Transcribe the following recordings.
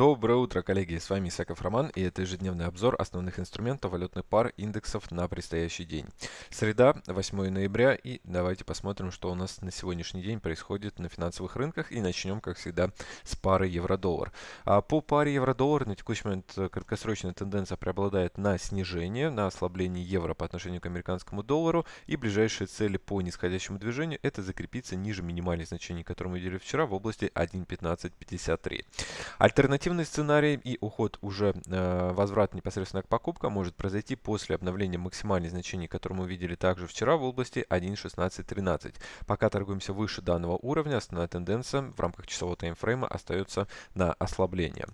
Доброе утро, коллеги! С вами Исаков Роман и это ежедневный обзор основных инструментов валютных пар индексов на предстоящий день. Среда, 8 ноября и давайте посмотрим, что у нас на сегодняшний день происходит на финансовых рынках и начнем, как всегда, с пары евро-доллар. А по паре евро-доллар на текущий момент э, краткосрочная тенденция преобладает на снижение, на ослабление евро по отношению к американскому доллару и ближайшие цели по нисходящему движению это закрепиться ниже минимальных значений, которые мы видели вчера в области 1.1553. Альтернатива Негативный сценарий и уход уже э, возврат непосредственно к покупкам может произойти после обновления максимальных значений, которые мы видели также вчера в области 1.16.13. Пока торгуемся выше данного уровня, основная тенденция в рамках часового таймфрейма остается на ослабление.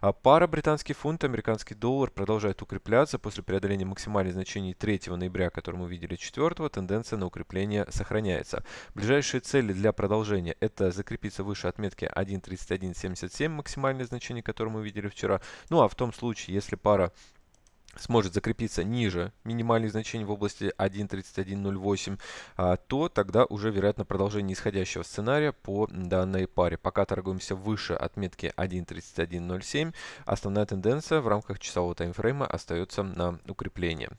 А пара британский фунт, американский доллар продолжает укрепляться после преодоления максимальных значений 3 ноября, которые мы видели 4, тенденция на укрепление сохраняется. Ближайшие цели для продолжения это закрепиться выше отметки 1.31.77 максимальное значение которые мы видели вчера. Ну а в том случае, если пара сможет закрепиться ниже минимальных значений в области 1.3108, а, то тогда уже вероятно продолжение исходящего сценария по данной паре. Пока торгуемся выше отметки 1.3107, основная тенденция в рамках часового таймфрейма остается на укрепление.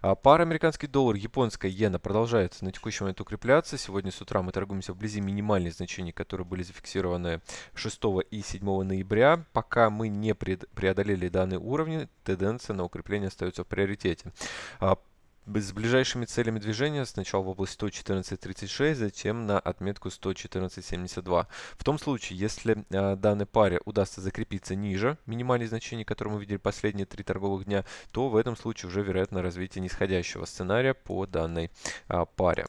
А, пара американский доллар, японская иена продолжает на текущий момент укрепляться. Сегодня с утра мы торгуемся вблизи минимальных значений, которые были зафиксированы 6 и 7 ноября. Пока мы не преодолели данные уровни, тенденция на укрепление остаются в приоритете а, с ближайшими целями движения сначала в область 114.36, затем на отметку 114.72. В том случае, если э, данной паре удастся закрепиться ниже минимальных значений, которые мы видели последние три торговых дня, то в этом случае уже вероятно развитие нисходящего сценария по данной э, паре.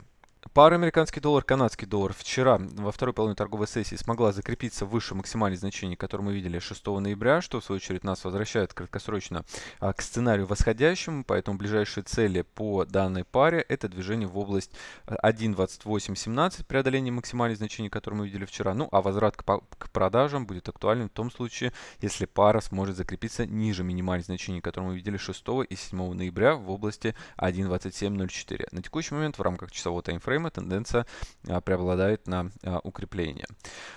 Пара американский доллар, канадский доллар вчера во второй половине торговой сессии смогла закрепиться выше максимальных значений, которые мы видели 6 ноября, что в свою очередь нас возвращает краткосрочно а, к сценарию восходящему, поэтому ближайшие цели по данной паре это движение в область 1.2817, э, преодоление максимальных значений, которые мы видели вчера, ну а возврат к, к продажам будет актуален в том случае, если пара сможет закрепиться ниже минимальных значений, которые мы видели 6 и 7 ноября в области 1.2704. На текущий момент в рамках часового таймфрейма таймфрейма тенденция а, преобладает на а, укрепление.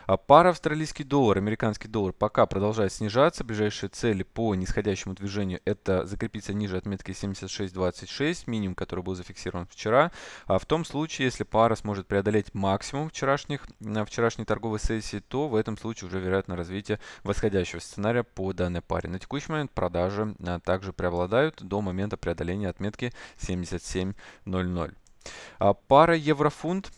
А, пара австралийский доллар, американский доллар пока продолжает снижаться. Ближайшие цели по нисходящему движению это закрепиться ниже отметки 76.26, минимум, который был зафиксирован вчера. А в том случае, если пара сможет преодолеть максимум вчерашних, вчерашней торговой сессии, то в этом случае уже вероятно развитие восходящего сценария по данной паре. На текущий момент продажи также преобладают до момента преодоления отметки 77.00. А, пара еврофунт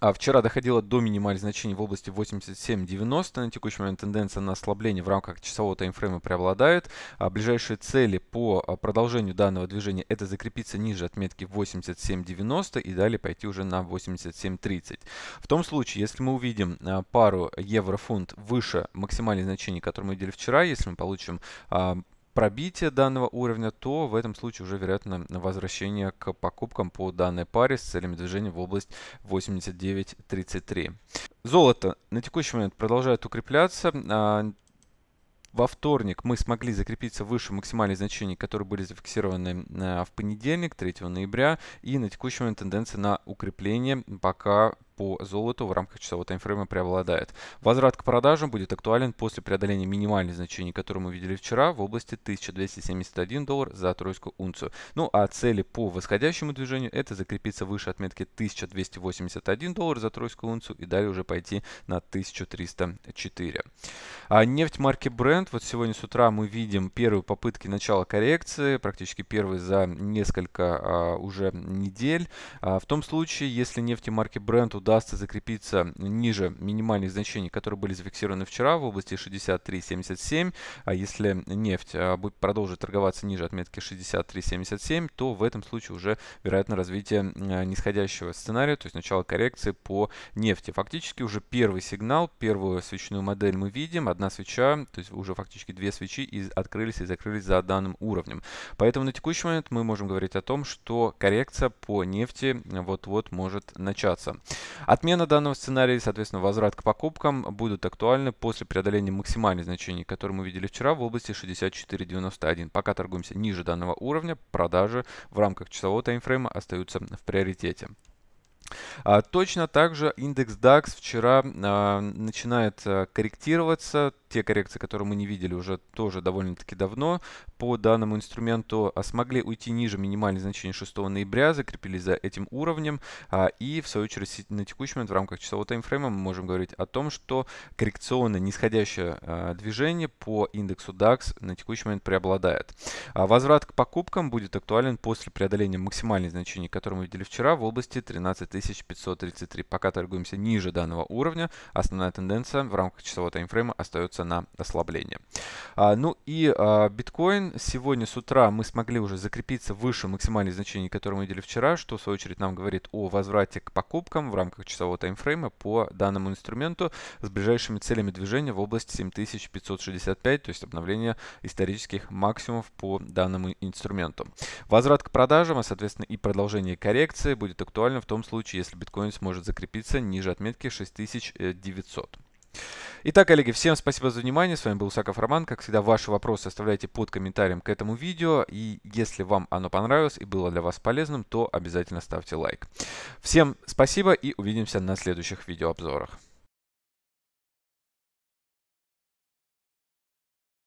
а, вчера доходила до минимальных значений в области 87.90. На текущий момент тенденция на ослабление в рамках часового таймфрейма преобладает. А, ближайшие цели по продолжению данного движения это закрепиться ниже отметки 87.90 и далее пойти уже на 87.30. В том случае, если мы увидим пару евро выше максимальных значений, которые мы видели вчера, если мы получим пробитие данного уровня, то в этом случае уже вероятно возвращение к покупкам по данной паре с целями движения в область 89.33. Золото на текущий момент продолжает укрепляться. А, во вторник мы смогли закрепиться выше максимальных значений, которые были зафиксированы а, в понедельник, 3 ноября. И на текущий момент тенденция на укрепление пока по золоту в рамках часового таймфрейма преобладает. Возврат к продажам будет актуален после преодоления минимальных значений, которые мы видели вчера в области 1271 доллар за тройскую унцию. Ну а цели по восходящему движению это закрепиться выше отметки 1281 доллар за тройскую унцию и далее уже пойти на 1304. А нефть марки Brent. Вот сегодня с утра мы видим первые попытки начала коррекции, практически первые за несколько а, уже недель. А, в том случае, если нефти марки Brent удастся удастся закрепиться ниже минимальных значений, которые были зафиксированы вчера в области 63.77, а если нефть а, будет продолжить торговаться ниже отметки 63.77, то в этом случае уже вероятно развитие а, нисходящего сценария, то есть начало коррекции по нефти. Фактически уже первый сигнал, первую свечную модель мы видим, одна свеча, то есть уже фактически две свечи и открылись и закрылись за данным уровнем. Поэтому на текущий момент мы можем говорить о том, что коррекция по нефти вот-вот может начаться. Отмена данного сценария и, соответственно, возврат к покупкам будут актуальны после преодоления максимальных значений, которые мы видели вчера в области 64.91. Пока торгуемся ниже данного уровня, продажи в рамках часового таймфрейма остаются в приоритете. А, точно так же индекс DAX вчера а, начинает а, корректироваться. Те коррекции, которые мы не видели уже тоже довольно-таки давно, по данному инструменту а, смогли уйти ниже минимальных значений 6 ноября, закрепились за этим уровнем. А, и в свою очередь на текущий момент в рамках часового таймфрейма мы можем говорить о том, что коррекционное нисходящее а, движение по индексу DAX на текущий момент преобладает. А, возврат к покупкам будет актуален после преодоления максимальных значений, которые мы видели вчера в области 13 тысяч 11533. Пока торгуемся ниже данного уровня, основная тенденция в рамках часового таймфрейма остается на ослабление. А, ну и а, Сегодня с утра мы смогли уже закрепиться выше максимальных значений, которые мы видели вчера, что в свою очередь нам говорит о возврате к покупкам в рамках часового таймфрейма по данному инструменту с ближайшими целями движения в области 7565, то есть обновление исторических максимумов по данному инструменту. Возврат к продажам, а соответственно и продолжение коррекции будет актуально в том случае, если если биткоин сможет закрепиться ниже отметки 6900. Итак, коллеги, всем спасибо за внимание. С вами был Усаков Роман. Как всегда, ваши вопросы оставляйте под комментарием к этому видео. И если вам оно понравилось и было для вас полезным, то обязательно ставьте лайк. Всем спасибо и увидимся на следующих видеообзорах.